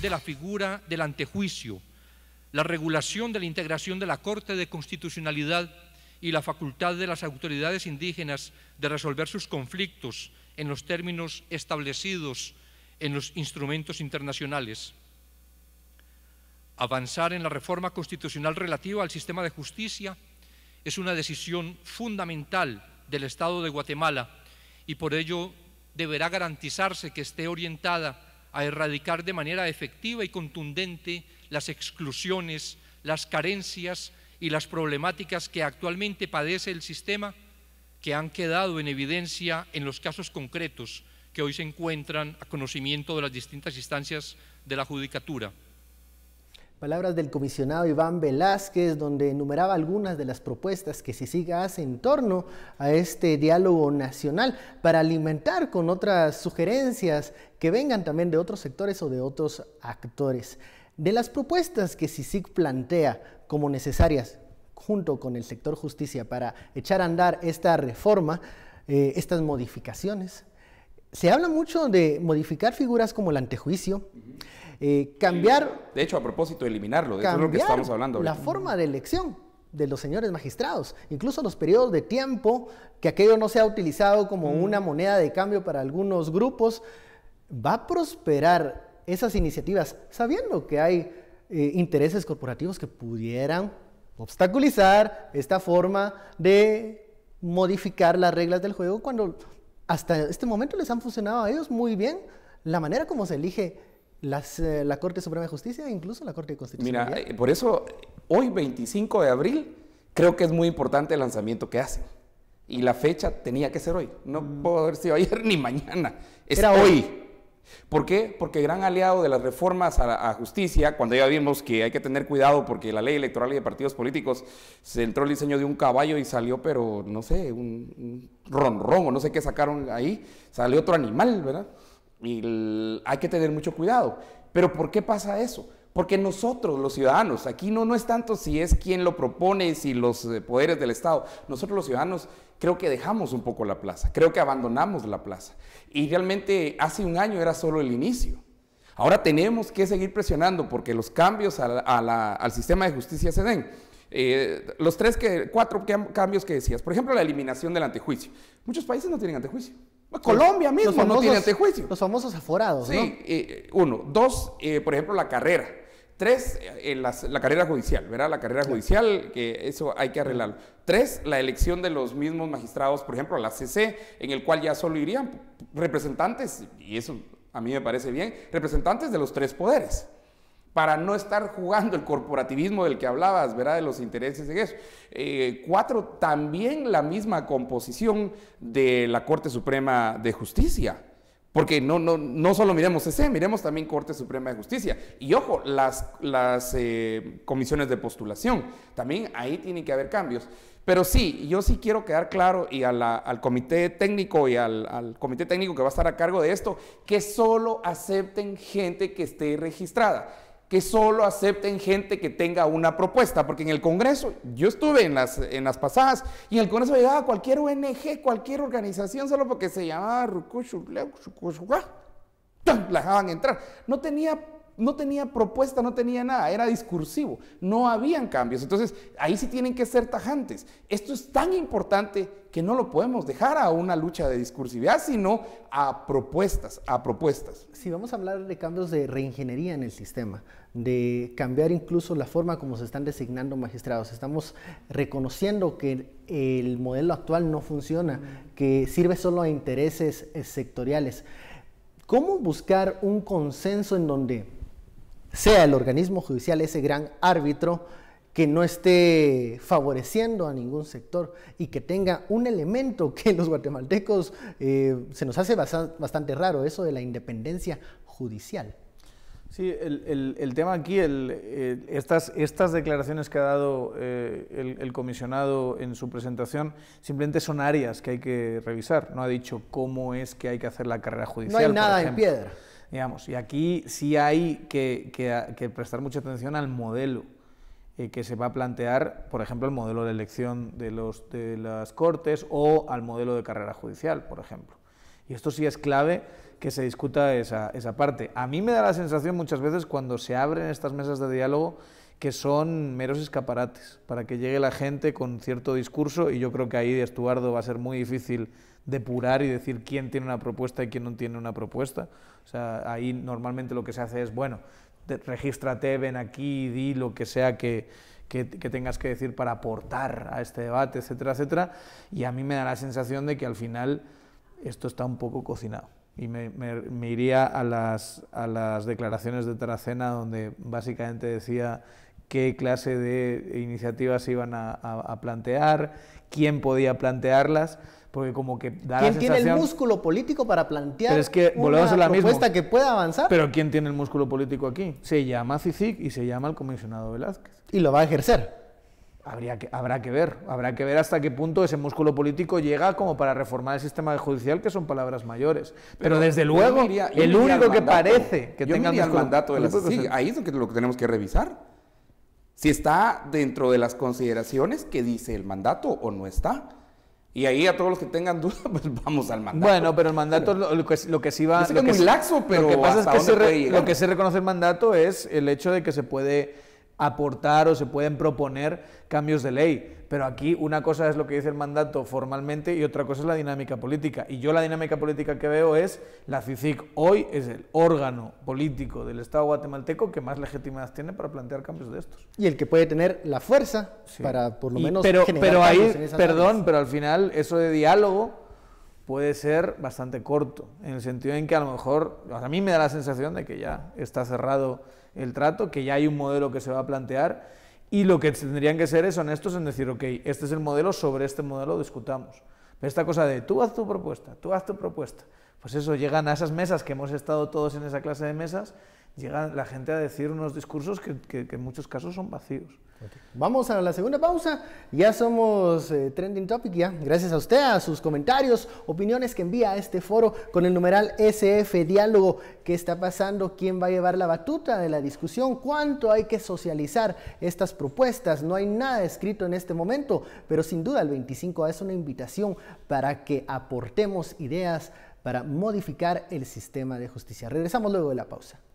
de la figura del antejuicio, la regulación de la integración de la Corte de Constitucionalidad y la facultad de las autoridades indígenas de resolver sus conflictos en los términos establecidos en los instrumentos internacionales. Avanzar en la reforma constitucional relativa al sistema de justicia es una decisión fundamental del Estado de Guatemala y por ello deberá garantizarse que esté orientada a erradicar de manera efectiva y contundente las exclusiones, las carencias y las problemáticas que actualmente padece el sistema, que han quedado en evidencia en los casos concretos que hoy se encuentran a conocimiento de las distintas instancias de la Judicatura. Palabras del comisionado Iván Velázquez, donde enumeraba algunas de las propuestas que siga hace en torno a este diálogo nacional para alimentar con otras sugerencias que vengan también de otros sectores o de otros actores. De las propuestas que CICIC plantea como necesarias junto con el sector justicia para echar a andar esta reforma, eh, estas modificaciones, se habla mucho de modificar figuras como el antejuicio, eh, cambiar... De hecho, a propósito, eliminarlo, de lo que estamos hablando. La forma de elección de los señores magistrados, incluso los periodos de tiempo, que aquello no sea utilizado como una moneda de cambio para algunos grupos, va a prosperar esas iniciativas sabiendo que hay eh, intereses corporativos que pudieran obstaculizar esta forma de modificar las reglas del juego cuando hasta este momento les han funcionado a ellos muy bien la manera como se elige las, eh, la Corte Suprema de Justicia e incluso la Corte Constitucional. Mira, eh, por eso hoy, 25 de abril, creo que es muy importante el lanzamiento que hacen. Y la fecha tenía que ser hoy. No mm. puedo haber sido ayer ni mañana. está Era hoy. ¿Por qué? Porque gran aliado de las reformas a, justicia, cuando ya vimos que hay que tener cuidado porque la ley electoral y de partidos políticos se entró el diseño de un caballo y salió, pero no sé, un, ronrón ronron o no sé qué sacaron ahí, salió otro animal, ¿verdad? Y hay que tener mucho cuidado. Pero ¿por qué pasa eso? Porque nosotros, los ciudadanos, aquí no, no es tanto si es quien lo propone, si los eh, poderes del Estado, nosotros los ciudadanos creo que dejamos un poco la plaza, creo que abandonamos la plaza. Y realmente hace un año era solo el inicio. Ahora tenemos que seguir presionando porque los cambios al sistema de justicia se den. Eh, los tres que, cuatro cambios que decías, por ejemplo, la eliminación del antejuicio. Muchos países no tienen antejuicio. Colombia mismo no tiene antejuicio. Los famosos aforados. ¿no? Eh, uno. Dos, por ejemplo, la carrera. Tres, eh, la carrera judicial, ¿verdad? La carrera judicial, que eso hay que arreglarlo. Tres, la elección de los mismos magistrados, por ejemplo, la CC, en el cual ya solo irían representantes, y eso a mí me parece bien, representantes de los tres poderes para no estar jugando el corporativismo del que hablabas, ¿verdad? De los intereses de eso. Eh, cuatro, también la misma composición de la Corte Suprema de Justicia. Porque no, no, no solo miremos ese, miremos también Corte Suprema de Justicia. Y ojo, las, las eh, comisiones de postulación, también ahí tienen que haber cambios. Pero sí, yo sí quiero quedar claro y al comité técnico y al, al, comité técnico que va a estar a cargo de esto, que solo acepten gente que esté registrada que solo acepten gente que tenga una propuesta, porque en el Congreso, yo estuve en las, en las pasadas, y en el Congreso llegaba cualquier ONG, cualquier organización, solo porque se llamaba la dejaban entrar. No tenía no tenía propuesta, no tenía nada, era discursivo, no habían cambios. Entonces, ahí sí tienen que ser tajantes. Esto es tan importante que no lo podemos dejar a una lucha de discursividad, sino a propuestas, a propuestas. Si vamos a hablar de cambios de reingeniería en el sistema, de cambiar incluso la forma como se están designando magistrados, estamos reconociendo que el modelo actual no funciona, que sirve solo a intereses eh, sectoriales. ¿Cómo buscar un consenso en donde sea el organismo judicial ese gran árbitro que no esté favoreciendo a ningún sector y que tenga un elemento que los guatemaltecos eh, se nos hace bastante raro, eso de la independencia judicial. Sí, el, el, tema aquí, estas, estas declaraciones que ha dado eh, el, comisionado en su presentación, simplemente son áreas que hay que revisar. No ha dicho cómo es que hay que hacer la carrera judicial. No hay nada en piedra. Y aquí sí hay que, prestar mucha atención al modelo eh, que se va a plantear, por ejemplo, el modelo de elección de, las cortes o al modelo de carrera judicial, por ejemplo. Y esto sí es clave que se discuta esa, esa parte. A mí me da la sensación muchas veces cuando se abren estas mesas de diálogo que son meros escaparates, para que llegue la gente con cierto discurso, y yo creo que ahí de Estuardo va a ser muy difícil depurar y decir quién tiene una propuesta y quién no tiene una propuesta. O sea, ahí normalmente lo que se hace es, bueno, regístrate, ven aquí, di lo que sea que, tengas que decir para aportar a este debate, etcétera, etcétera. Y a mí me da la sensación de que al final esto está un poco cocinado. Y me, iría a las, declaraciones de Taracena, donde básicamente decía qué clase de iniciativas se iban a plantear, quién podía plantearlas porque como que da ¿Quién tiene el músculo político para plantear es que, una a la propuesta que pueda avanzar? Pero ¿quién tiene el músculo político aquí? Se llama CICIC y se llama el comisionado Velázquez. Y lo va a ejercer. Habría que, habrá que ver, habrá que ver hasta qué punto ese músculo político llega como para reformar el sistema judicial, que son palabras mayores. Pero, desde luego, el único que parece que tenga el mandato de la sí, ahí es que, lo que tenemos que revisar. Si está dentro de las consideraciones que dice el mandato o no está. Y ahí a todos los que tengan dudas, pues vamos al mandato. Bueno, pero el mandato, lo, que, sí va... a lo que es muy laxo, pero lo que pasa es que lo que se reconoce el mandato es el hecho de que se puede aportar o se pueden proponer cambios de ley. Pero aquí una cosa es lo que dice el mandato formalmente y otra cosa es la dinámica política. Y yo la dinámica política que veo es la CICIC hoy es el órgano político del Estado guatemalteco que más legitimidad tiene para plantear cambios de estos. Y el que puede tener la fuerza para por lo menos... Pero, pero ahí, perdón, pero al final eso de diálogo puede ser bastante corto, en el sentido en que a lo mejor, a mí me da la sensación de que ya está cerrado el trato, que ya hay un modelo que se va a plantear y lo que tendrían que ser es honestos en decir, ok, este es el modelo, sobre este modelo discutamos. Pero esta cosa de tú haz tu propuesta, tú haz tu propuesta, pues eso, llegan a esas mesas que hemos estado todos en esa clase de mesas llega la gente a decir unos discursos que, en muchos casos son vacíos. Vamos a la segunda pausa. Ya somos eh, Trending Topic ya. Gracias a usted, a sus comentarios, opiniones que envía a este foro con el numeral SF Diálogo. ¿Qué está pasando? ¿Quién va a llevar la batuta de la discusión? ¿Cuánto hay que socializar estas propuestas? No hay nada escrito en este momento, pero sin duda el 25 es una invitación para que aportemos ideas para modificar el sistema de justicia. Regresamos luego de la pausa.